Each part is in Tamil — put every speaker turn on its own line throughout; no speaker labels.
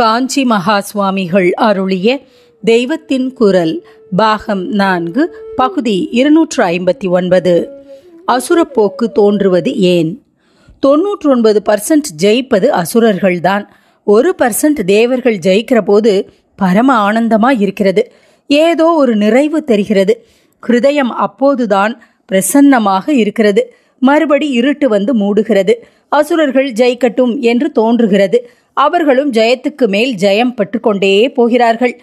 காஞ்சி மகா சுவாமிகள் அருளிய தெய்வத்தின் குரல் பாகம் நான்கு பகுதி இருநூற்று ஐம்பத்தி ஒன்பது அசுரப்போக்கு தோன்றுவது ஏன் தொன்னூற்று ஒன்பது பர்சன்ட் ஜெயிப்பது அசுரர்கள்தான் ஒரு பர்சன்ட் தேவர்கள் ஜெயிக்கிற போது பரம ஆனந்தமாக இருக்கிறது ஏதோ ஒரு நிறைவு தெரிகிறது ஹிருதயம் அப்போதுதான் பிரசன்னமாக இருக்கிறது மறுபடி இருட்டு வந்து மூடுகிறது அசுரர்கள் ஜெயிக்கட்டும் என்று தோன்றுகிறது அவர்களும் ஜெயத்துக்கு மேல் ஜெயம் பட்டுக்கொண்டே போகிறார்கள்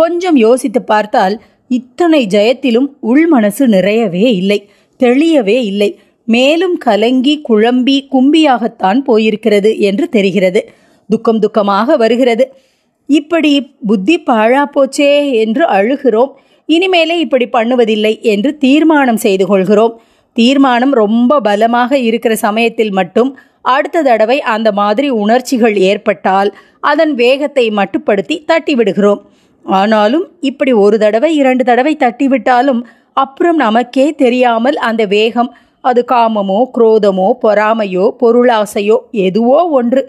கொஞ்சம் யோசித்து பார்த்தால் இத்தனை ஜெயத்திலும் உள்மனசு நிறையவே இல்லை தெளியவே இல்லை மேலும் கலங்கி குழம்பி கும்பியாகத்தான் போயிருக்கிறது என்று தெரிகிறது துக்கம் துக்கமாக வருகிறது இப்படி புத்தி பாழா போச்சே என்று அழுகிறோம் இனிமேலே இப்படி பண்ணுவதில்லை என்று தீர்மானம் செய்து கொள்கிறோம் தீர்மானம் ரொம்ப பலமாக இருக்கிற சமயத்தில் மட்டும் அடுத்த தடவை அந்த மாதிரி உணர்ச்சிகள் ஏற்பட்டால் அதன் வேகத்தை மட்டுப்படுத்தி தட்டிவிடுகிறோம் ஆனாலும் இப்படி ஒரு தடவை இரண்டு தடவை தட்டிவிட்டாலும் அப்புறம் நமக்கே தெரியாமல் அந்த வேகம் அது காமமோ குரோதமோ பொறாமையோ பொருளாசையோ எதுவோ ஒன்று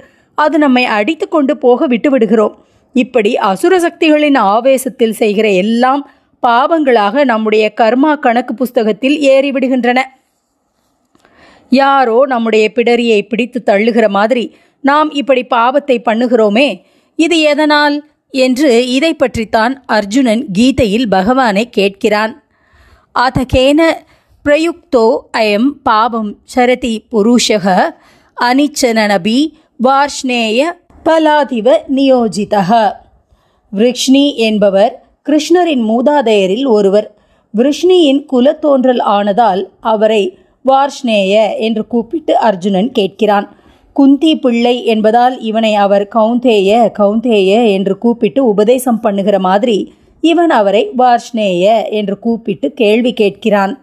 அது நம்மை அடித்து கொண்டு போக விட்டு விடுகிறோம் இப்படி அசுர சக்திகளின் ஆவேசத்தில் செய்கிற எல்லாம் பாவங்களாக நம்முடைய கர்மா கணக்கு புஸ்தகத்தில் ஏறிவிடுகின்றன யாரோ நம்முடைய பிடரியை பிடித்து தள்ளுகிற மாதிரி நாம் இப்படி பாவத்தை பண்ணுகிறோமே இது எதனால் என்று இதை பற்றித்தான் அர்ஜுனன் கீதையில் பகவானை கேட்கிறான் அதகேன பிரயுக்தோ அயம் பாவம் சரதி புருஷக அனிச்சனபி வார்ஷ்ணேய பலாதிவ நியோஜிதக விரக்ஷ்ணி என்பவர் கிருஷ்ணரின் மூதாதையரில் ஒருவர் விருஷ்ணியின் குலத்தோன்றல் ஆனதால் அவரை வார்ஷ்ணேய என்று கூப்பிட்டு அர்ஜுனன் கேட்கிறான் குந்தி பிள்ளை என்பதால் இவனை அவர் கவுந்தேய கவுந்தேய என்று கூப்பிட்டு உபதேசம் பண்ணுகிற மாதிரி இவன் அவரை வார்ஷ்ணேய என்று கூப்பிட்டு கேள்வி கேட்கிறான்